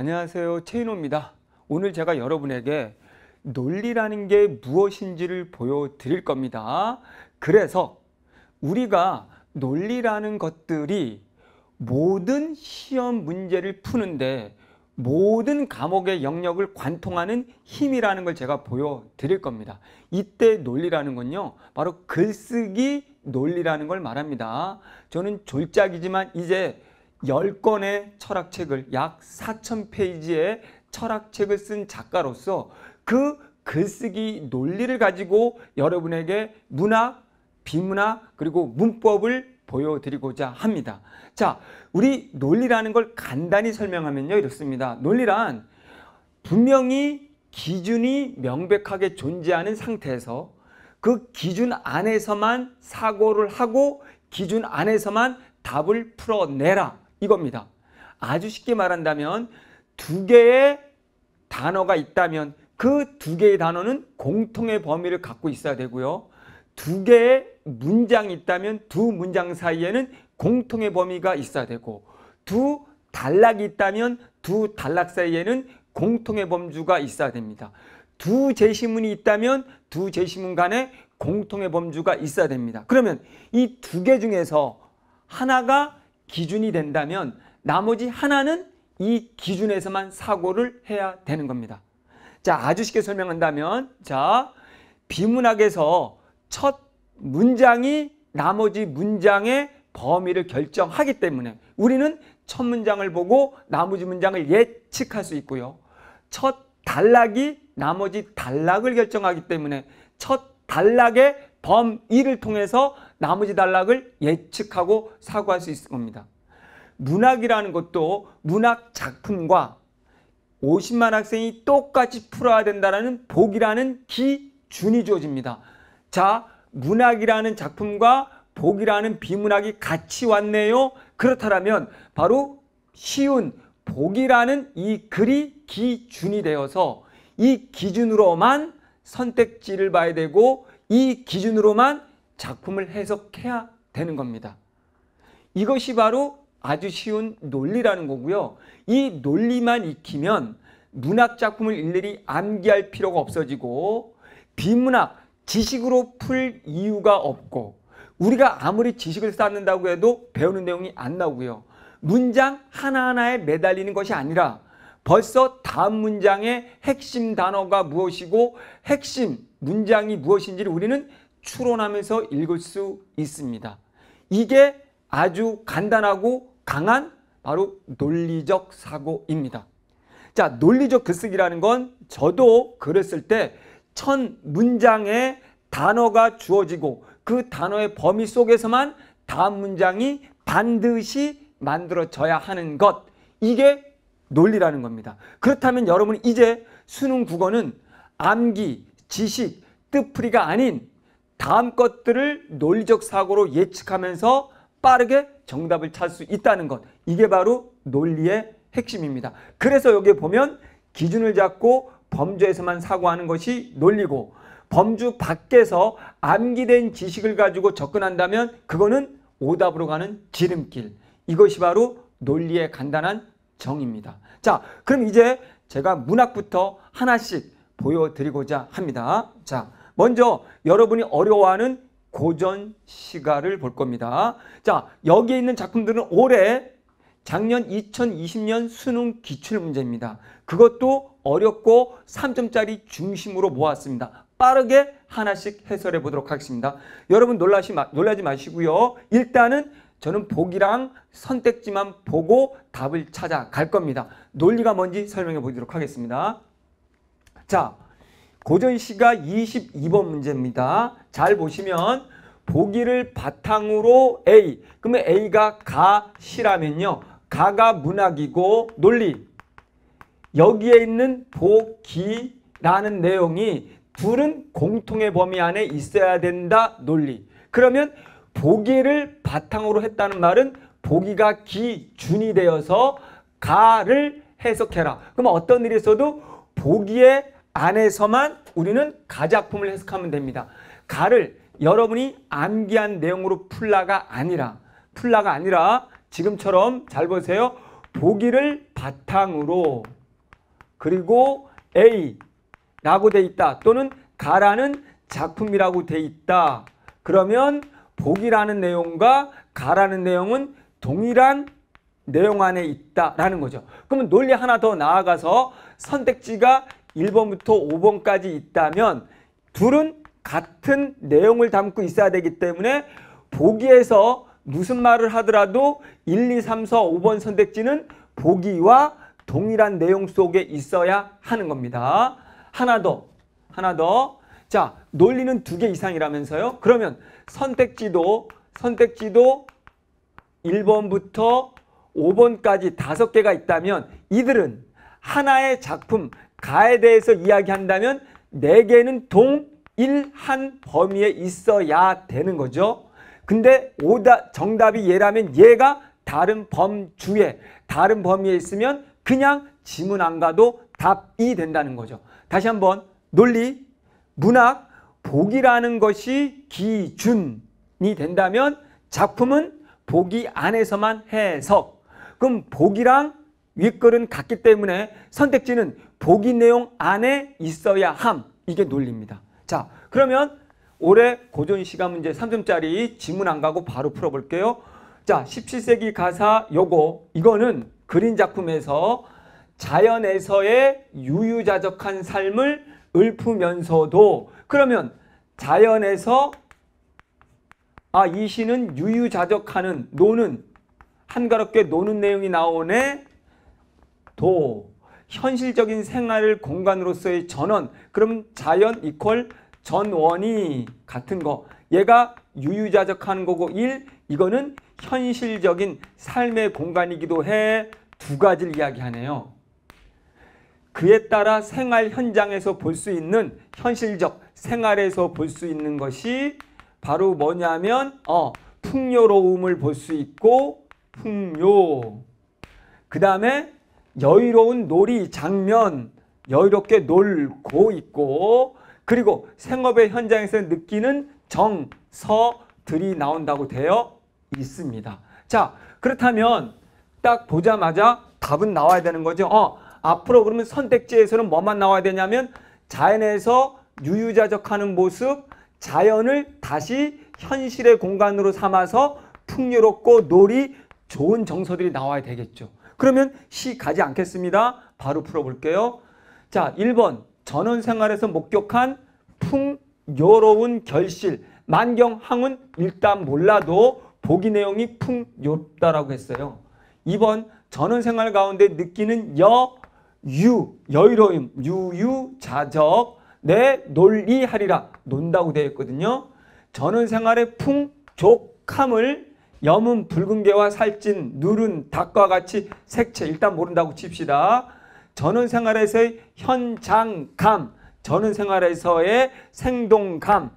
안녕하세요. 체인호입니다. 오늘 제가 여러분에게 논리라는 게 무엇인지를 보여드릴 겁니다. 그래서 우리가 논리라는 것들이 모든 시험 문제를 푸는데 모든 감옥의 영역을 관통하는 힘이라는 걸 제가 보여드릴 겁니다. 이때 논리라는 건요. 바로 글쓰기 논리라는 걸 말합니다. 저는 졸작이지만 이제 10권의 철학책을 약4천페이지의 철학책을 쓴 작가로서 그 글쓰기 논리를 가지고 여러분에게 문학, 비문학, 그리고 문법을 보여드리고자 합니다. 자, 우리 논리라는 걸 간단히 설명하면요. 이렇습니다. 논리란 분명히 기준이 명백하게 존재하는 상태에서 그 기준 안에서만 사고를 하고 기준 안에서만 답을 풀어내라. 이겁니다. 아주 쉽게 말한다면 두 개의 단어가 있다면 그 두 개의 단어는 공통의 범위를 갖고 있어야 되고요. 두 개의 문장이 있다면 두 문장 사이에는 공통의 범위가 있어야 되고 두 단락이 있다면 두 단락 사이에는 공통의 범주가 있어야 됩니다. 두 제시문이 있다면 두 제시문 간에 공통의 범주가 있어야 됩니다. 그러면 이 두 개 중에서 하나가 기준이 된다면 나머지 하나는 이 기준에서만 사고를 해야 되는 겁니다. 자, 아주 쉽게 설명한다면 자, 비문학에서 첫 문장이 나머지 문장의 범위를 결정하기 때문에 우리는 첫 문장을 보고 나머지 문장을 예측할 수 있고요. 첫 단락이 나머지 단락을 결정하기 때문에 첫 단락의 범위를 통해서 나머지 단락을 예측하고 사고할 수 있을 겁니다. 문학이라는 것도 문학 작품과 50만 학생이 똑같이 풀어야 된다는 복이라는 기준이 주어집니다. 자, 문학이라는 작품과 복이라는 비문학이 같이 왔네요. 그렇다면 바로 쉬운 복이라는 이 글이 기준이 되어서 이 기준으로만 선택지를 봐야 되고 이 기준으로만 작품을 해석해야 되는 겁니다. 이것이 바로 아주 쉬운 논리라는 거고요. 이 논리만 익히면 문학 작품을 일일이 암기할 필요가 없어지고 비문학 지식으로 풀 이유가 없고 우리가 아무리 지식을 쌓는다고 해도 배우는 내용이 안 나오고요. 문장 하나하나에 매달리는 것이 아니라 벌써 다음 문장의 핵심 단어가 무엇이고 핵심 문장이 무엇인지를 우리는 추론하면서 읽을 수 있습니다. 이게 아주 간단하고 강한 바로 논리적 사고입니다. 자, 논리적 글쓰기라는 건 저도 글을 쓸때천 문장의 단어가 주어지고 그 단어의 범위 속에서만 다음 문장이 반드시 만들어져야 하는 것. 이게 논리라는 겁니다. 그렇다면 여러분 이제 수능 국어는 암기, 지식, 뜻풀이가 아닌 다음 것들을 논리적 사고로 예측하면서 빠르게 정답을 찾을 수 있다는 것. 이게 바로 논리의 핵심입니다. 그래서 여기에 보면 기준을 잡고 범죄에서만 사고하는 것이 논리고 범주 밖에서 암기된 지식을 가지고 접근한다면 그거는 오답으로 가는 지름길. 이것이 바로 논리의 간단한 정입니다. 자, 그럼 이제 제가 문학부터 하나씩 보여드리고자 합니다. 자. 먼저 여러분이 어려워하는 고전 시가를 볼 겁니다. 자, 여기에 있는 작품들은 올해 작년 2020년 수능 기출 문제입니다. 그것도 어렵고 3점짜리 중심으로 모았습니다. 빠르게 하나씩 해설해 보도록 하겠습니다. 여러분 놀라시 마, 놀라지 마시고요. 일단은 저는 보기랑 선택지만 보고 답을 찾아갈 겁니다. 논리가 뭔지 설명해 보도록 하겠습니다. 자, 고전시가 22번 문제입니다. 잘 보시면 보기를 바탕으로 A. 그러면 A가 가, 시라면요. 가가 문학이고 논리. 여기에 있는 보기라는 내용이 둘은 공통의 범위 안에 있어야 된다 논리. 그러면 보기를 바탕으로 했다는 말은 보기가 기준이 되어서 가를 해석해라. 그러면 어떤 일이 있어도 보기에 안에서만 우리는 가작품을 해석하면 됩니다. 가를 여러분이 암기한 내용으로 풀라가 아니라 풀라가 아니라 지금처럼 잘 보세요. 보기를 바탕으로 그리고 A라고 돼 있다 또는 가라는 작품이라고 돼 있다. 그러면 보기라는 내용과 가라는 내용은 동일한 내용 안에 있다라는 거죠. 그러면 논리 하나 더 나아가서 선택지가 1번부터 5번까지 있다면 둘은 같은 내용을 담고 있어야 되기 때문에 보기에서 무슨 말을 하더라도 1, 2, 3, 4, 5번 선택지는 보기와 동일한 내용 속에 있어야 하는 겁니다. 하나 더, 하나 더. 자, 논리는 두 개 이상이라면서요. 그러면 선택지도, 선택지도 1번부터 5번까지 다섯 개가 있다면 이들은 하나의 작품, 가에 대해서 이야기한다면 네 개는 동일한 범위에 있어야 되는 거죠. 근데 오다 정답이 얘라면 얘가 다른 범주에 다른 범위에 있으면 그냥 지문 안 가도 답이 된다는 거죠. 다시 한번 논리, 문학, 보기라는 것이 기준이 된다면 작품은 보기 안에서만 해석. 그럼 보기랑 윗글은 같기 때문에 선택지는 보기 내용 안에 있어야 함. 이게 논리입니다. 자, 그러면 올해 고전 시간 문제 3점짜리 지문 안 가고 바로 풀어볼게요. 자, 17세기 가사 요거 이거는 그린 작품에서 자연에서의 유유자적한 삶을 읊으면서도 그러면 자연에서 아, 이 시는 유유자적하는 노는 한가롭게 노는 내용이 나오네. 도, 현실적인 생활 공간으로서의 전원 그럼 자연 이퀄 전원이 같은 거 얘가 유유자적 하는 거고 1 이거는 현실적인 삶의 공간이기도 해 두 가지를 이야기하네요. 그에 따라 생활 현장에서 볼 수 있는 현실적 생활에서 볼 수 있는 것이 바로 뭐냐면 어 풍요로움을 볼 수 있고 풍요 그 다음에 여유로운 놀이 장면, 여유롭게 놀고 있고 그리고 생업의 현장에서 느끼는 정서들이 나온다고 되어 있습니다. 자, 그렇다면 딱 보자마자 답은 나와야 되는 거죠. 어, 앞으로 그러면 선택지에서는 뭐만 나와야 되냐면 자연에서 유유자적하는 모습, 자연을 다시 현실의 공간으로 삼아서 풍요롭고 놀이 좋은 정서들이 나와야 되겠죠. 그러면 시 가지 않겠습니다. 바로 풀어볼게요. 자, 1번 전원생활에서 목격한 풍요로운 결실 만경항은 일단 몰라도 보기 내용이 풍요롭다라고 했어요. 2번 전원생활 가운데 느끼는 여유, 여유로움, 유유자적, 내 논리하리라 논다고 되어 있거든요. 전원생활의 풍족함을 염은 붉은 개와 살찐 누른 닭과 같이 색채 일단 모른다고 칩시다. 저는 생활에서의 현장감, 저는 생활에서의 생동감.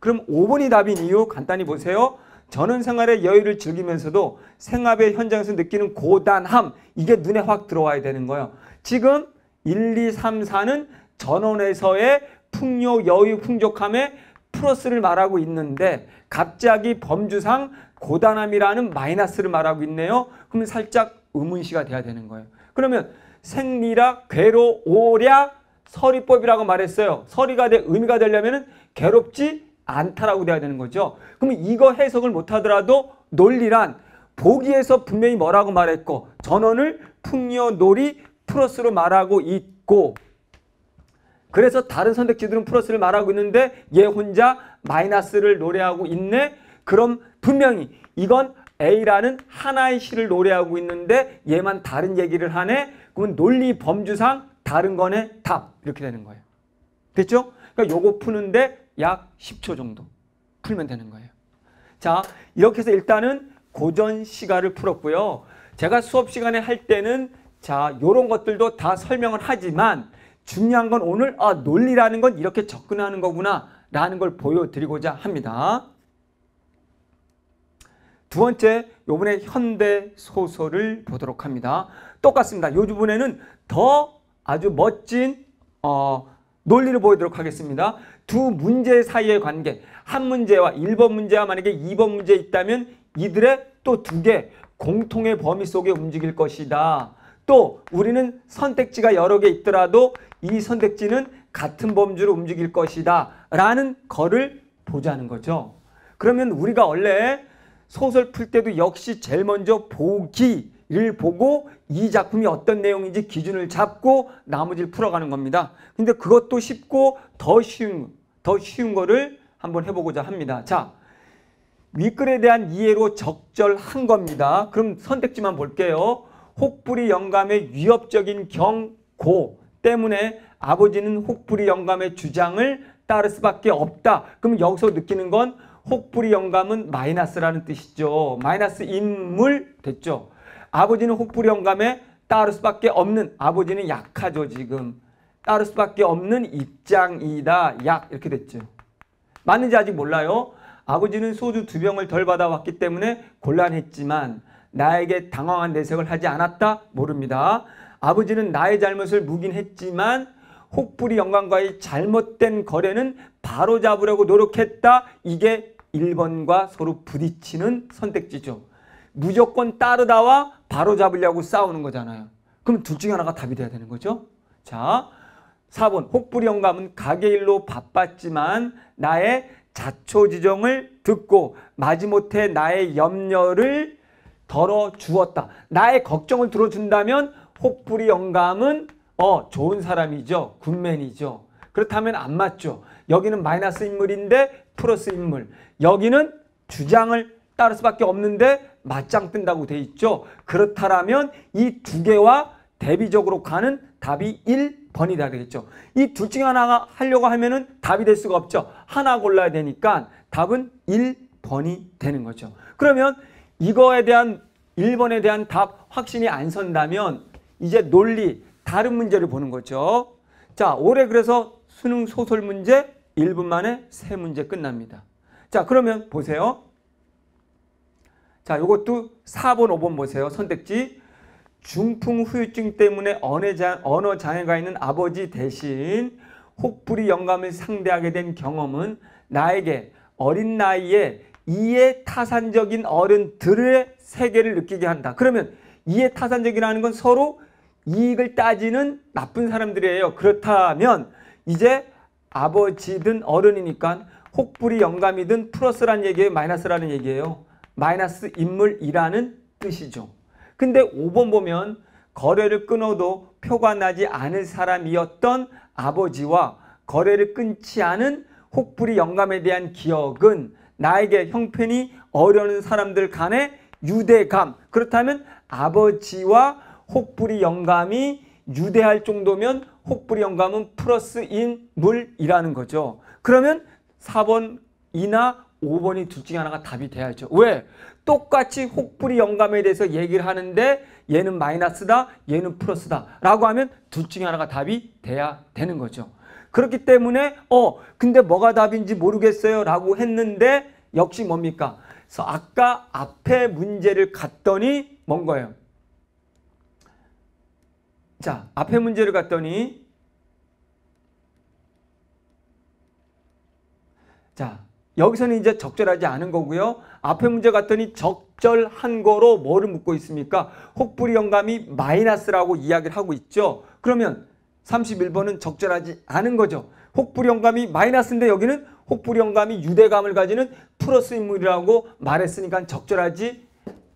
그럼 5번이 답인 이유 간단히 보세요. 저는 생활의 여유를 즐기면서도 생활의 현장에서 느끼는 고단함 이게 눈에 확 들어와야 되는 거예요. 지금 1, 2, 3, 4는 전원에서의 풍요, 여유, 풍족함의 플러스를 말하고 있는데 갑자기 범주상 고단함이라는 마이너스를 말하고 있네요. 그러면 살짝 의문시가 돼야 되는 거예요. 그러면 생리라 괴로 오랴 서리법이라고 말했어요. 서리가 돼 의미가 되려면 괴롭지 않다라고 돼야 되는 거죠. 그러면 이거 해석을 못하더라도 논리란 보기에서 분명히 뭐라고 말했고 전원을 풍요 놀이 플러스로 말하고 있고 그래서 다른 선택지들은 플러스를 말하고 있는데 얘 혼자 마이너스를 노래하고 있네. 그럼 분명히 이건 A라는 하나의 시를 노래하고 있는데 얘만 다른 얘기를 하네? 그건 논리 범주상 다른 거네 답 이렇게 되는 거예요. 됐죠? 그러니까 요거 푸는데 약 10초 정도 풀면 되는 거예요. 자 이렇게 해서 일단은 고전 시가를 풀었고요. 제가 수업 시간에 할 때는 자 요런 것들도 다 설명을 하지만 중요한 건 오늘 아 논리라는 건 이렇게 접근하는 거구나 라는 걸 보여드리고자 합니다. 두 번째 요번에 현대 소설을 보도록 합니다. 똑같습니다. 요 부분에는 더 아주 멋진 어, 논리를 보이도록 하겠습니다. 두 문제 사이의 관계 한 문제와 1번 문제와 만약에 2번 문제 있다면 이들의 또 두 개 공통의 범위 속에 움직일 것이다. 또 우리는 선택지가 여러 개 있더라도 이 선택지는 같은 범주로 움직일 것이다 라는 거를 보자는 거죠. 그러면 우리가 원래 소설 풀 때도 역시 제일 먼저 보기를 보고 이 작품이 어떤 내용인지 기준을 잡고 나머지를 풀어가는 겁니다. 근데 그것도 쉽고 더 쉬운 더 쉬운 거를 한번 해보고자 합니다. 자, 윗글에 대한 이해로 적절한 겁니다. 그럼 선택지만 볼게요. 혹부리 영감의 위협적인 경고 때문에 아버지는 혹부리 영감의 주장을 따를 수밖에 없다. 그럼 여기서 느끼는 건 혹불이 영감은 마이너스라는 뜻이죠. 마이너스 인물 됐죠. 아버지는 혹불이 영감에 따를 수밖에 없는 아버지는 약하죠 지금. 따를 수밖에 없는 입장이다. 약 이렇게 됐죠. 맞는지 아직 몰라요. 아버지는 소주 두 병을 덜 받아왔기 때문에 곤란했지만 나에게 당황한 내색을 하지 않았다? 모릅니다. 아버지는 나의 잘못을 묵인 했지만 혹불이 영감과의 잘못된 거래는 바로잡으려고 노력했다? 이게 1번과 서로 부딪히는 선택지죠. 무조건 따르다와 바로잡으려고 싸우는 거잖아요. 그럼 둘 중에 하나가 답이 돼야 되는 거죠. 자, 4번 혹부리 영감은 가게일로 바빴지만 나의 자초지정을 듣고 마지못해 나의 염려를 덜어주었다. 나의 걱정을 들어준다면 혹부리 영감은 어 좋은 사람이죠. 굿맨이죠. 그렇다면 안 맞죠. 여기는 마이너스 인물인데 플러스 인물. 여기는 주장을 따를 수밖에 없는데 맞짱 뜬다고 돼 있죠. 그렇다라면 이 두 개와 대비적으로 가는 답이 1번이다 되겠죠. 이 둘 중에 하나 가 하려고 하면은 답이 될 수가 없죠. 하나 골라야 되니까 답은 1번이 되는 거죠. 그러면 이거에 대한 1번에 대한 답 확신이 안 선다면 이제 논리 다른 문제를 보는 거죠. 자, 올해 그래서 수능 소설 문제 1분 만에 세 문제 끝납니다. 자, 그러면 보세요. 자, 이것도 4번, 5번 보세요. 선택지. 중풍 후유증 때문에 언어 장애가 있는 아버지 대신 혹부리 영감을 상대하게 된 경험은 나에게 어린 나이에 이해 타산적인 어른들의 세계를 느끼게 한다. 그러면 이해 타산적이라는 건 서로 이익을 따지는 나쁜 사람들이에요. 그렇다면 이제 아버지든 어른이니까 혹불이 영감이든 플러스란 얘기예요 마이너스라는 얘기예요. 마이너스 인물이라는 뜻이죠. 근데 5번 보면 거래를 끊어도 표가 나지 않을 사람이었던 아버지와 거래를 끊지 않은 혹불이 영감에 대한 기억은 나에게 형편이 어려운 사람들 간의 유대감 그렇다면 아버지와 혹불이 영감이 유대할 정도면 혹불 영감은 플러스 인 물이라는 거죠. 그러면 4번이나 5번이 둘 중에 하나가 답이 돼야죠. 왜? 똑같이 혹불이 영감에 대해서 얘기를 하는데 얘는 마이너스다, 얘는 플러스다 라고 하면 둘 중에 하나가 답이 돼야 되는 거죠. 그렇기 때문에 어 근데 뭐가 답인지 모르겠어요 라고 했는데 역시 뭡니까? 그래서 아까 앞에 문제를 갔더니 뭔 거예요? 자, 앞에 문제를 갔더니 자, 여기서는 이제 적절하지 않은 거고요. 앞에 문제 갔더니 적절한 거로 뭐를 묻고 있습니까? 혹부리 영감이 마이너스라고 이야기를 하고 있죠. 그러면 31번은 적절하지 않은 거죠. 혹부리 영감이 마이너스인데 여기는 혹부리 영감이 유대감을 가지는 플러스 인물이라고 말했으니까 적절하지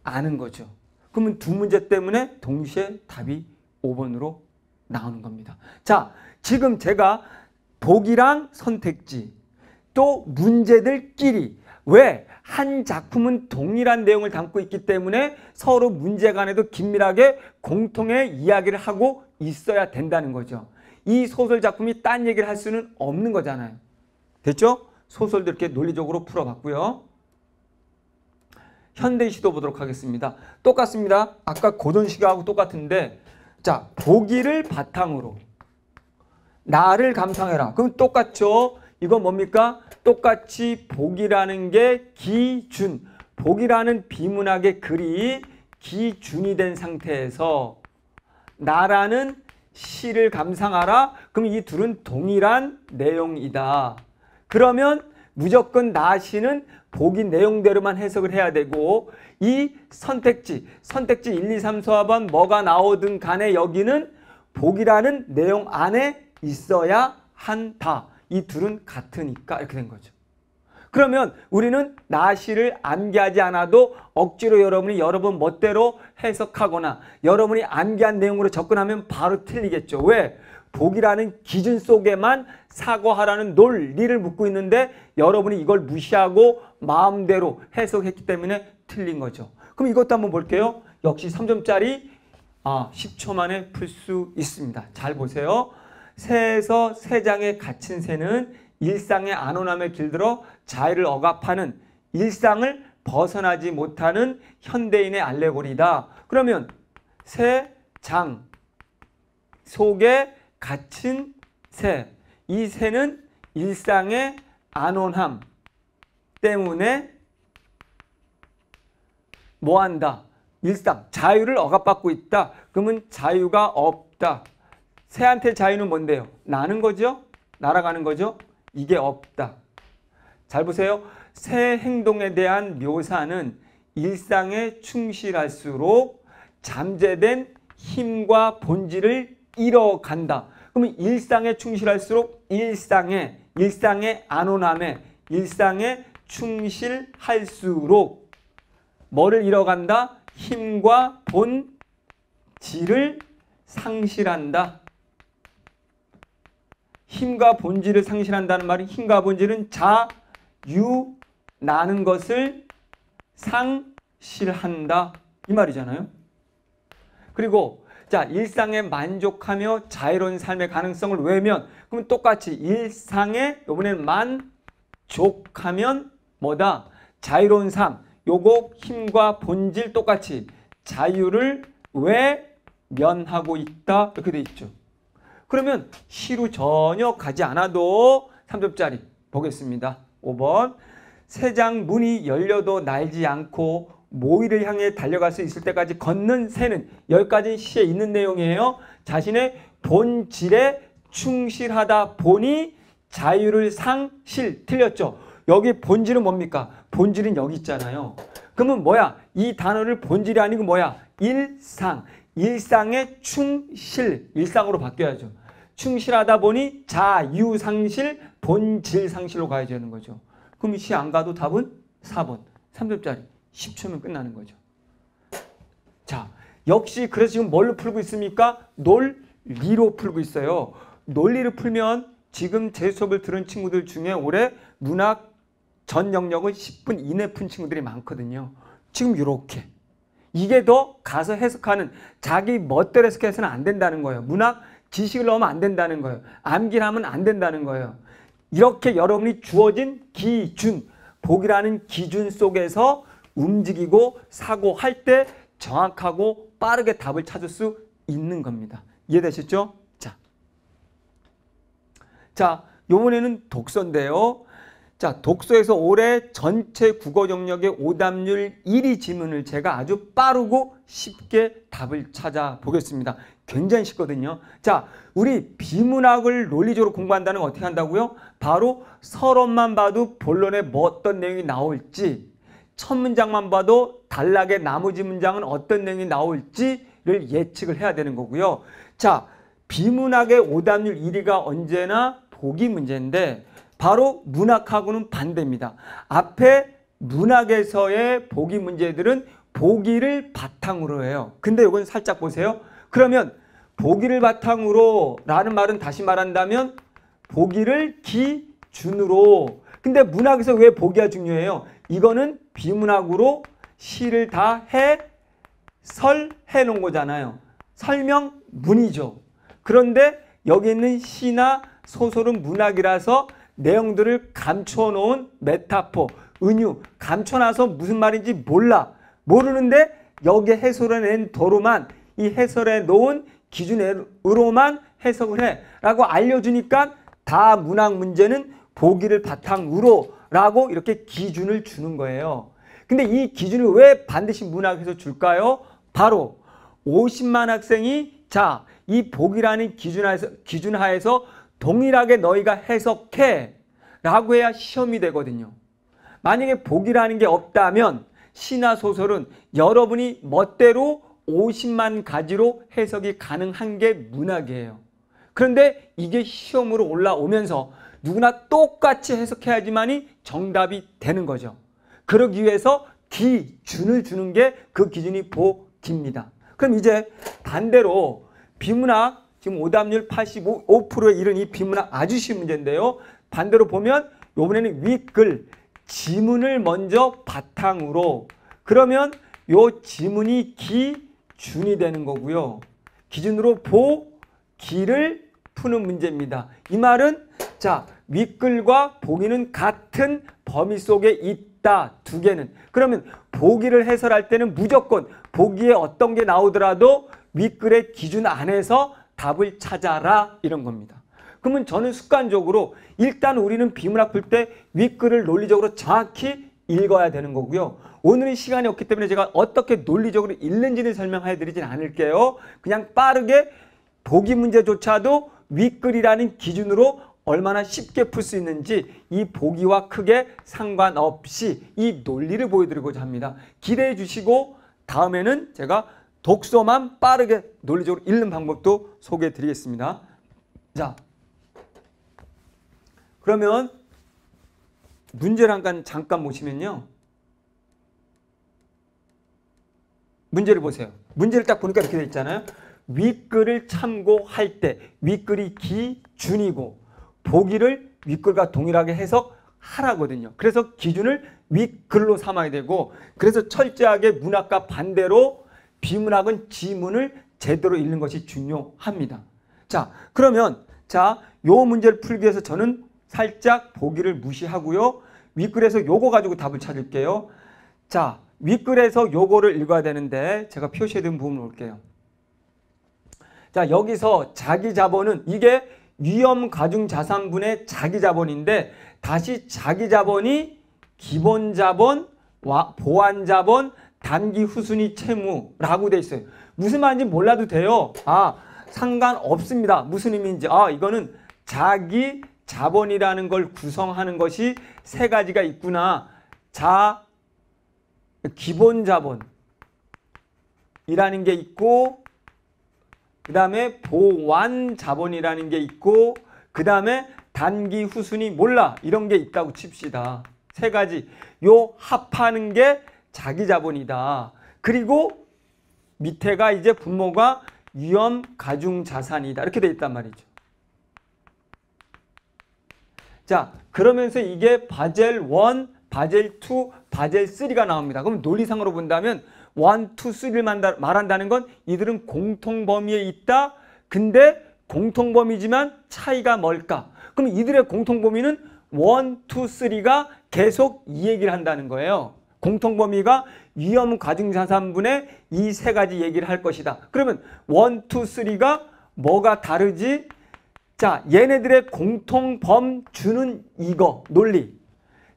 않은 거죠. 그러면 두 문제 때문에 동시에 답이 5번으로 나오는 겁니다. 자, 지금 제가 보기랑 선택지 또 문제들끼리 왜? 한 작품은 동일한 내용을 담고 있기 때문에 서로 문제 간에도 긴밀하게 공통의 이야기를 하고 있어야 된다는 거죠. 이 소설 작품이 딴 얘기를 할 수는 없는 거잖아요. 됐죠? 소설도 이렇게 논리적으로 풀어봤고요. 현대시도 보도록 하겠습니다. 똑같습니다. 아까 고전시가하고 똑같은데 자, 보기를 바탕으로 나를 감상해라. 그럼 똑같죠. 이건 뭡니까? 똑같이 보기라는게 기준, 보기라는 비문학의 글이 기준이 된 상태에서 나라는 시를 감상하라. 그럼 이 둘은 동일한 내용이다. 그러면 무조건 나시는 보기 내용대로만 해석을 해야 되고 이 선택지, 선택지 1, 2, 3, 4번 뭐가 나오든 간에 여기는 복이라는 내용 안에 있어야 한다. 이 둘은 같으니까 이렇게 된 거죠. 그러면 우리는 나시를 암기하지 않아도 억지로 여러분이 여러분 멋대로 해석하거나 여러분이 암기한 내용으로 접근하면 바로 틀리겠죠. 왜? 복이라는 기준 속에만 사과하라는 논리를 묻고 있는데 여러분이 이걸 무시하고 마음대로 해석했기 때문에 틀린 거죠. 그럼 이것도 한번 볼게요. 역시 3점짜리 아, 10초 만에 풀 수 있습니다. 잘 보세요. 새에서 새장에 갇힌 새는 일상의 안온함에 길들어 자유를 억압하는 일상을 벗어나지 못하는 현대인의 알레고리다. 그러면 새, 장 속에 갇힌 새. 이 새는 일상의 안온함 때문에 뭐 한다? 일상, 자유를 억압받고 있다. 그러면 자유가 없다. 새한테 자유는 뭔데요? 나는 거죠? 날아가는 거죠? 이게 없다. 잘 보세요. 새 행동에 대한 묘사는 일상에 충실할수록 잠재된 힘과 본질을 잃어간다. 그러면 일상에 충실할수록 일상에, 일상에 안온함에, 일상에 충실할수록 뭐를 잃어간다? 힘과 본, 질을 상실한다. 힘과 본질을 상실한다는 말은 힘과 본질은 자, 유, 나는 것을 상실한다. 이 말이잖아요. 그리고 자 일상에 만족하며 자유로운 삶의 가능성을 외면 그럼 똑같이 일상에 요번엔 만족하면 뭐다? 자유로운 삶, 요거 힘과 본질 똑같이 자유를 왜 면하고 있다 이렇게 돼 있죠. 그러면 시로 전혀 가지 않아도 3점짜리 보겠습니다. 5번 새장 문이 열려도 날지 않고 모이를 향해 달려갈 수 있을 때까지 걷는 새는 여기까지 시에 있는 내용이에요. 자신의 본질에 충실하다 보니 자유를 상실 틀렸죠. 여기 본질은 뭡니까? 본질은 여기 있잖아요. 그러면 뭐야? 이 단어를 본질이 아니고 뭐야? 일상. 일상의 충실. 일상으로 바뀌어야죠. 충실하다 보니 자유상실, 본질상실로 가야 되는 거죠. 그럼 시 안 가도 답은 4번. 3점짜리. 10초면 끝나는 거죠. 자, 역시 그래서 지금 뭘로 풀고 있습니까? 논리로 풀고 있어요. 논리를 풀면 지금 제 수업을 들은 친구들 중에 올해 문학 전 영역을 10분 이내 푼 친구들이 많거든요. 지금 이렇게. 이게 더 가서 해석하는 자기 멋대로 해석해서는 안 된다는 거예요. 문학 지식을 넣으면 안 된다는 거예요. 암기를 하면 안 된다는 거예요. 이렇게 여러분이 주어진 기준, 보기라는 기준 속에서 움직이고 사고할 때 정확하고 빠르게 답을 찾을 수 있는 겁니다. 이해되셨죠? 자, 자 요번에는 독서인데요. 자, 독서에서 올해 전체 국어 영역의 오답률 1위 지문을 제가 아주 빠르고 쉽게 답을 찾아보겠습니다. 굉장히 쉽거든요. 자, 우리 비문학을 논리적으로 공부한다는 어떻게 한다고요? 바로 서론만 봐도 본론에 뭐 어떤 내용이 나올지, 첫 문장만 봐도 단락의 나머지 문장은 어떤 내용이 나올지를 예측을 해야 되는 거고요. 자, 비문학의 오답률 1위가 언제나 보기 문제인데 바로 문학하고는 반대입니다. 앞에 문학에서의 보기 문제들은 보기를 바탕으로 해요. 근데 이건 살짝 보세요. 그러면 보기를 바탕으로 라는 말은 다시 말한다면 보기를 기준으로 근데 문학에서 왜 보기가 중요해요? 이거는 비문학으로 시를 다 해설해 놓은 거잖아요. 설명문이죠. 그런데 여기 있는 시나 소설은 문학이라서 내용들을 감춰놓은 메타포, 은유, 감춰놔서 무슨 말인지 몰라. 모르는데 여기에 해설해 낸 도로만 이 해설해 놓은 기준으로만 해석을 해 라고 알려주니까 다 문학 문제는 보기를 바탕으로 라고 이렇게 기준을 주는 거예요. 근데 이 기준을 왜 반드시 문학에서 줄까요? 바로 50만 학생이 자, 이 보기라는 기준 하에서, 기준 하에서 동일하게 너희가 해석해 라고 해야 시험이 되거든요. 만약에 복이라는 게 없다면 시나 소설은 여러분이 멋대로 50만 가지로 해석이 가능한 게 문학이에요. 그런데 이게 시험으로 올라오면서 누구나 똑같이 해석해야지만이 정답이 되는 거죠. 그러기 위해서 기준을 주는 게 그 기준이 복입니다. 그럼 이제 반대로 비문학 지금 오답률 85%에 이른 이 비문학 아주 쉬운 문제인데요. 반대로 보면 요번에는 윗글 지문을 먼저 바탕으로 그러면 요 지문이 기준이 되는 거고요. 기준으로 보, 기를 푸는 문제입니다. 이 말은 자 윗글과 보기는 같은 범위 속에 있다. 두 개는. 그러면 보기를 해설할 때는 무조건 보기에 어떤 게 나오더라도 윗글의 기준 안에서 답을 찾아라 이런 겁니다. 그러면 저는 습관적으로 일단 우리는 비문학 풀 때 윗글을 논리적으로 정확히 읽어야 되는 거고요. 오늘은 시간이 없기 때문에 제가 어떻게 논리적으로 읽는지는 설명해 드리진 않을게요. 그냥 빠르게 보기 문제조차도 윗글이라는 기준으로 얼마나 쉽게 풀 수 있는지 이 보기와 크게 상관없이 이 논리를 보여드리고자 합니다. 기대해 주시고 다음에는 제가 독서만 빠르게 논리적으로 읽는 방법도 소개해 드리겠습니다. 자, 그러면 문제를 잠깐, 잠깐 보시면요. 문제를 보세요. 문제를 딱 보니까 이렇게 돼 있잖아요. 윗글을 참고할 때 윗글이 기준이고 보기를 윗글과 동일하게 해석하라거든요. 그래서 기준을 윗글로 삼아야 되고 그래서 철저하게 문학과 반대로 비문학은 지문을 제대로 읽는 것이 중요합니다. 자, 그러면 자, 요 문제를 풀기 위해서 저는 살짝 보기를 무시하고요. 윗글에서 요거 가지고 답을 찾을게요. 자, 윗글에서 요거를 읽어야 되는데 제가 표시해둔 부분을 볼게요. 자, 여기서 자기 자본은 이게 위험 가중 자산분의 자기 자본인데 다시 자기 자본이 기본 자본, 보완 자본, 단기 후순위 채무라고 돼 있어요. 무슨 말인지 몰라도 돼요. 아, 상관없습니다. 무슨 의미인지. 아, 이거는 자기 자본이라는 걸 구성하는 것이 세 가지가 있구나. 자, 기본 자본이라는 게 있고 그 다음에 보완 자본이라는 게 있고 그 다음에 단기 후순위 몰라 이런 게 있다고 칩시다. 세 가지. 요 합하는 게 자기 자본이다. 그리고 밑에가 이제 부모가 위험 가중 자산이다. 이렇게 돼 있단 말이죠. 자, 그러면서 이게 바젤 1, 바젤 2, 바젤 3가 나옵니다. 그럼 논리상으로 본다면 1, 2, 3를 말한다는 건 이들은 공통 범위에 있다. 근데 공통 범위지만 차이가 뭘까? 그럼 이들의 공통 범위는 1, 2, 3가 계속 이 얘기를 한다는 거예요. 공통 범위가 위험 가중 자산분의 이 세 가지 얘기를 할 것이다. 그러면 원, 투, 쓰리가 뭐가 다르지? 자, 얘네들의 공통 범주는 이거 논리.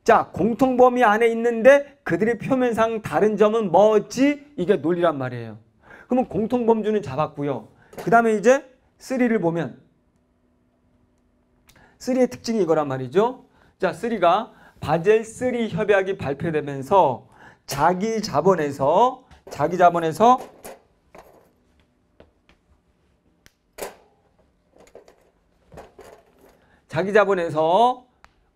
자, 공통 범위 안에 있는데 그들의 표면상 다른 점은 뭐지? 이게 논리란 말이에요. 그러면 공통 범주는 잡았고요. 그다음에 이제 쓰리를 보면 쓰리의 특징이 이거란 말이죠. 자, 쓰리가 바젤3 협약이 발표되면서 자기 자본에서 자기 자본에서 자기 자본에서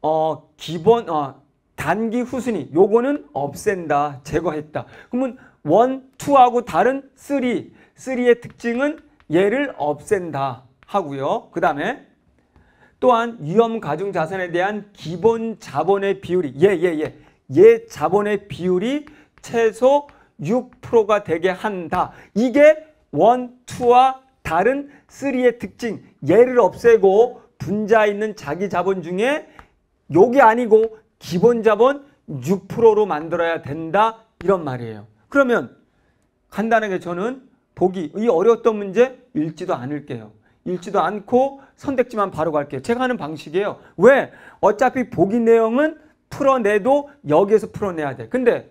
어 기본 어 단기 후순위 요거는 없앤다 제거했다. 그러면 원, 투하고 다른 쓰리, 쓰리의 특징은 얘를 없앤다 하고요. 그 다음에 또한 위험 가중 자산에 대한 기본 자본의 비율이 예예예 예, 예. 예 자본의 비율이 최소 6%가 되게 한다. 이게 원, 투와 다른 쓰리의 특징 예를 없애고 분자 있는 자기 자본 중에 요게 아니고 기본 자본 6%로 만들어야 된다 이런 말이에요. 그러면 간단하게 저는 보기 이 어려웠던 문제 읽지도 않을게요. 읽지도 않고 선택지만 바로 갈게요. 제가 하는 방식이에요. 왜? 어차피 보기 내용은 풀어내도 여기에서 풀어내야 돼. 근데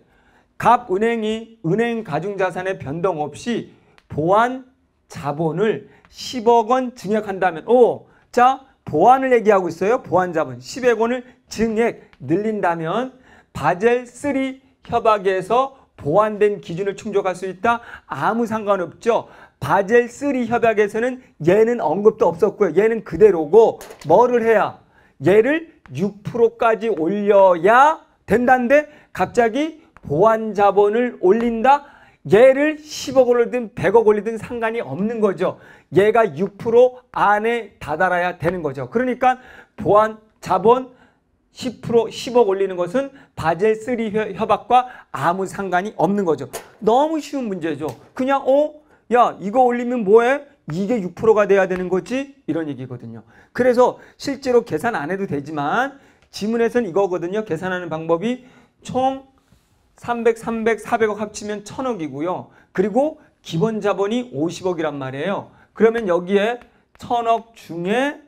갑 은행이 은행 가중자산의 변동 없이 보안 자본을 10억 원 증액한다면 오, 자보안을 얘기하고 있어요. 보안 자본 10억 원을 증액 늘린다면 바젤 3 협약에서 보완된 기준을 충족할 수 있다? 아무 상관없죠. 바젤 3 협약에서는 얘는 언급도 없었고요. 얘는 그대로고 뭐를 해야 얘를 6%까지 올려야 된다는데 갑자기 보안 자본을 올린다? 얘를 10억 올리든 100억 올리든 상관이 없는 거죠. 얘가 6% 안에 다달아야 되는 거죠. 그러니까 보안 자본 10% 10억 올리는 것은 바젤 3 협약과 아무 상관이 없는 거죠. 너무 쉬운 문제죠. 그냥 어야 이거 올리면 뭐해? 이게 6%가 돼야 되는 거지? 이런 얘기거든요. 그래서 실제로 계산 안 해도 되지만 지문에선 이거거든요. 계산하는 방법이 총 300, 300, 400억 합치면 1000억이고요. 그리고 기본 자본이 50억이란 말이에요. 그러면 여기에 1000억 중에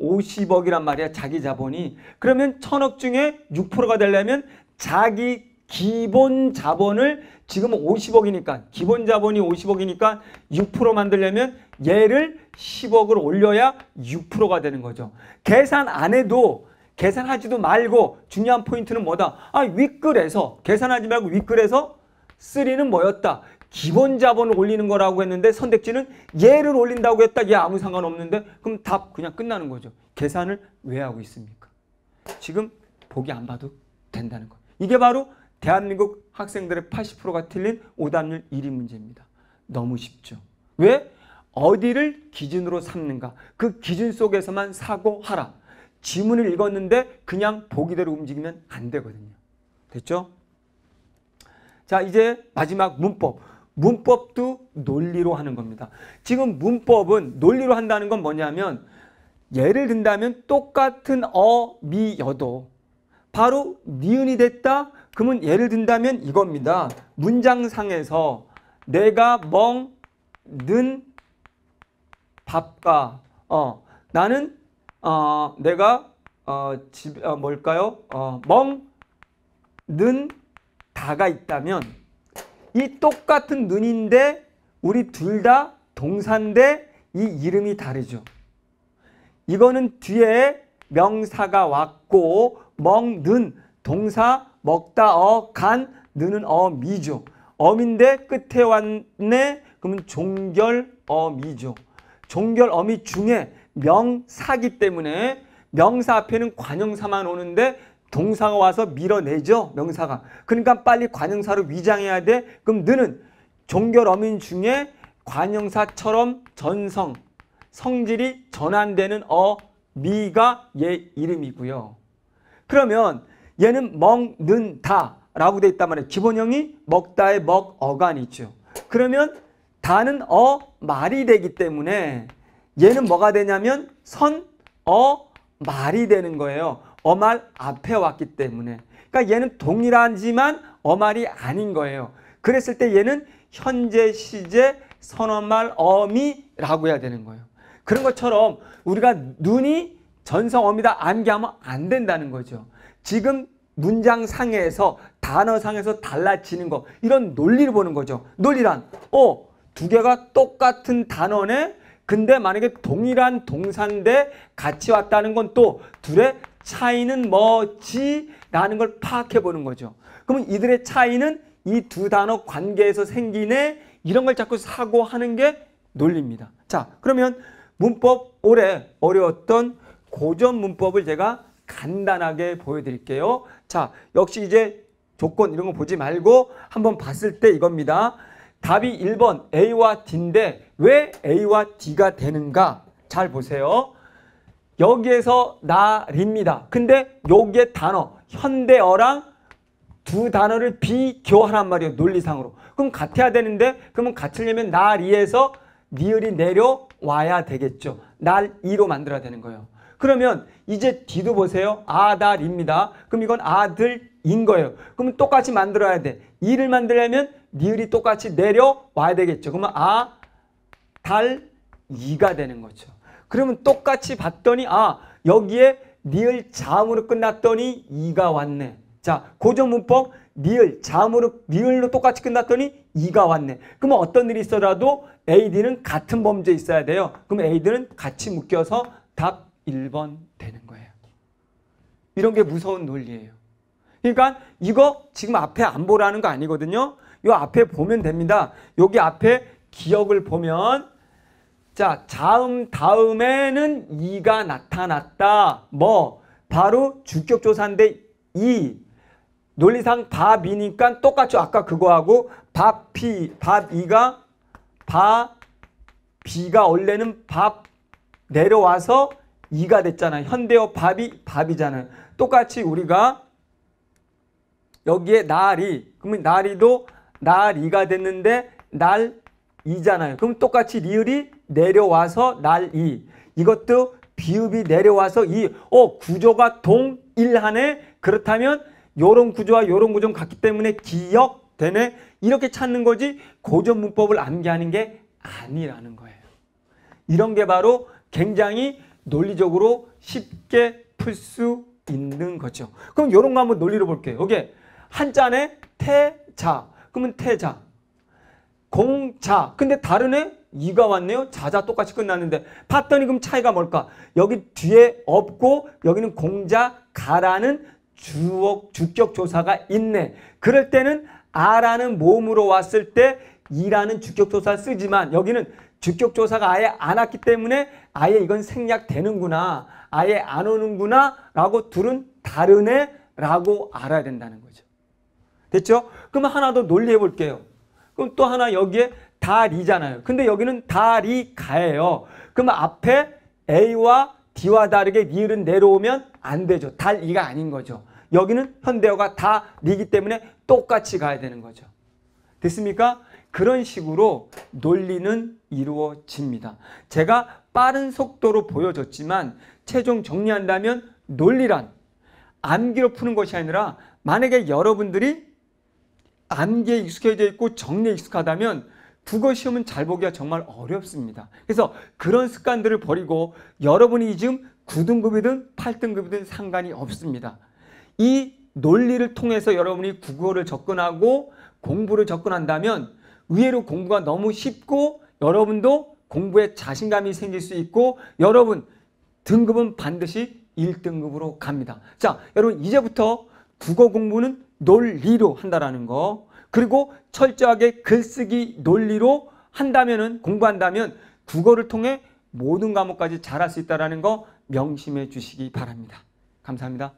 50억이란 말이야. 자기 자본이. 그러면 1000억 중에 6%가 되려면 자기 기본 자본을 지금은 50억이니까 기본 자본이 50억이니까 6% 만들려면 얘를 10억을 올려야 6%가 되는 거죠. 계산 안 해도 계산하지도 말고 중요한 포인트는 뭐다? 아 윗글에서 계산하지 말고 윗글에서 3는 뭐였다? 기본 자본을 올리는 거라고 했는데 선택지는 얘를 올린다고 했다. 얘 아무 상관없는데 그럼 답 그냥 끝나는 거죠. 계산을 왜 하고 있습니까? 지금 보기 안 봐도 된다는 거. 이게 바로 대한민국 학생들의 80%가 틀린 오답률 1위 문제입니다. 너무 쉽죠. 왜? 어디를 기준으로 삼는가. 그 기준 속에서만 사고하라. 지문을 읽었는데 그냥 보기대로 움직이면 안 되거든요. 됐죠? 자 이제 마지막 문법. 문법도 논리로 하는 겁니다. 지금 문법은 논리로 한다는 건 뭐냐면 예를 든다면 똑같은 어, 미여도 바로 니은이 됐다 그러면 예를 든다면 이겁니다. 문장상에서 내가 먹는 밥과 어, 나는 어, 내가 어, 집, 어, 뭘까요? 어, 먹는 다가 있다면 이 똑같은 눈인데 우리 둘 다 동사인데 이 이름이 다르죠. 이거는 뒤에 명사가 왔고 먹는 동사 먹다 어, 간, 느는 어, 미죠. 어민데 끝에 왔네. 그러면 종결 어미죠. 종결 어미 중에 명사기 때문에 명사 앞에는 관형사만 오는데 동사가 와서 밀어내죠. 명사가. 그러니까 빨리 관형사로 위장해야 돼. 그럼 느는 종결 어민 중에 관형사처럼 전성, 성질이 전환되는 어, 미가 얘 이름이고요. 그러면 얘는 먹는다라고 돼 있단 말이에요. 기본형이 먹다의 먹, 어간이죠. 그러면 다는 어, 말이 되기 때문에 얘는 뭐가 되냐면 선, 어, 말이 되는 거예요. 어말 앞에 왔기 때문에. 그러니까 얘는 동일하지만 어말이 아닌 거예요. 그랬을 때 얘는 현재 시제 선어말 어미라고 해야 되는 거예요. 그런 것처럼 우리가 눈이 전성 어미다 암기하면 안 된다는 거죠. 지금 문장상에서 단어상에서 달라지는 거 이런 논리를 보는 거죠. 논리란 어, 두 개가 똑같은 단어네 근데 만약에 동일한 동사인데 같이 왔다는 건 또 둘의 차이는 뭐지라는 걸 파악해 보는 거죠. 그러면 이들의 차이는 이 두 단어 관계에서 생기네 이런 걸 자꾸 사고하는 게 논리입니다. 자 그러면 문법 올해 어려웠던 고전 문법을 제가 간단하게 보여드릴게요. 자, 역시 이제 조건 이런 거 보지 말고 한번 봤을 때 이겁니다. 답이 1번 A와 D인데 왜 A와 D가 되는가? 잘 보세요. 여기에서 날입니다. 근데 여기에 단어 현대어랑 두 단어를 비교하란 말이에요. 논리상으로. 그럼 같아야 되는데 그러면 같으려면 날이에서 니을이 내려와야 되겠죠. 날이로 만들어야 되는 거예요. 그러면 이제 뒤도 보세요. 아달입니다. 그럼 이건 아들인 거예요. 그럼 똑같이 만들어야 돼. 이를 만들려면 니을이 똑같이 내려와야 되겠죠. 그러면 아, 달, 이가 되는 거죠. 그러면 똑같이 봤더니 아, 여기에 니을 자음으로 끝났더니 이가 왔네. 자, 고전 문법 니을 자음으로 니을로 똑같이 끝났더니 이가 왔네. 그러면 어떤 일이 있어라도 AD는 같은 범죄 있어야 돼요. 그럼 AD는 같이 묶여서 답 1번 되는 거예요. 이런 게 무서운 논리예요. 그러니까 이거 지금 앞에 안 보라는 거 아니거든요. 이 앞에 보면 됩니다. 여기 앞에 기억을 보면 자, 자음 다음에는 이가 나타났다. 뭐 바로 주격 조사인데 이 논리상 밥이니까 똑같죠. 아까 그거하고 밥이 밥이가 밥 비가 원래는 밥 내려와서 이가 됐잖아. 요 현대어 밥이 밥이잖아요. 똑같이 우리가 여기에 날이 그러면 날이도 날 2가 됐는데 날이잖아요 그럼 똑같이 리을이 내려와서 날이 이것도 비읍이 내려와서 이 어 구조가 동일하네. 그렇다면 요런 구조와 요런 구조는 같기 때문에 기억되네. 이렇게 찾는 거지 고전 문법을 암기하는 게 아니라는 거예요. 이런 게 바로 굉장히 논리적으로 쉽게 풀 수 있는 거죠. 그럼 이런 거 한번 논리로 볼게요. 여기 한자네 태자. 그러면 태자. 공자. 근데 다른 애 이가 왔네요. 자자 똑같이 끝났는데 봤더니 그럼 차이가 뭘까? 여기 뒤에 없고 여기는 공자 가라는 주어 주격 조사가 있네. 그럴 때는 아라는 몸으로 왔을 때 이라는 주격 조사 쓰지만 여기는 직격 조사가 아예 안 왔기 때문에 아예 이건 생략되는구나. 아예 안 오는구나. 라고 둘은 다르네. 라고 알아야 된다는 거죠. 됐죠? 그럼 하나 더 논리해 볼게요. 그럼 또 하나 여기에 달이잖아요 근데 여기는 달이 가예요 그럼 앞에 A와 D와 다르게 리을은 내려오면 안 되죠. 달이가 아닌 거죠. 여기는 현대어가 다리기 때문에 똑같이 가야 되는 거죠. 됐습니까? 그런 식으로 논리는 이루어집니다. 제가 빠른 속도로 보여줬지만 최종 정리한다면 논리란 암기로 푸는 것이 아니라 만약에 여러분들이 암기에 익숙해져 있고 정리에 익숙하다면 국어 시험은 잘 보기가 정말 어렵습니다. 그래서 그런 습관들을 버리고 여러분이 지금 9등급이든 8등급이든 상관이 없습니다. 이 논리를 통해서 여러분이 국어를 접근하고 공부를 접근한다면 의외로 공부가 너무 쉽고 여러분도 공부에 자신감이 생길 수 있고 여러분 등급은 반드시 1등급으로 갑니다. 자, 여러분 이제부터 국어 공부는 논리로 한다라는 거 그리고 철저하게 글쓰기 논리로 한다면은 공부한다면 국어를 통해 모든 과목까지 잘할 수 있다는 거 명심해 주시기 바랍니다. 감사합니다.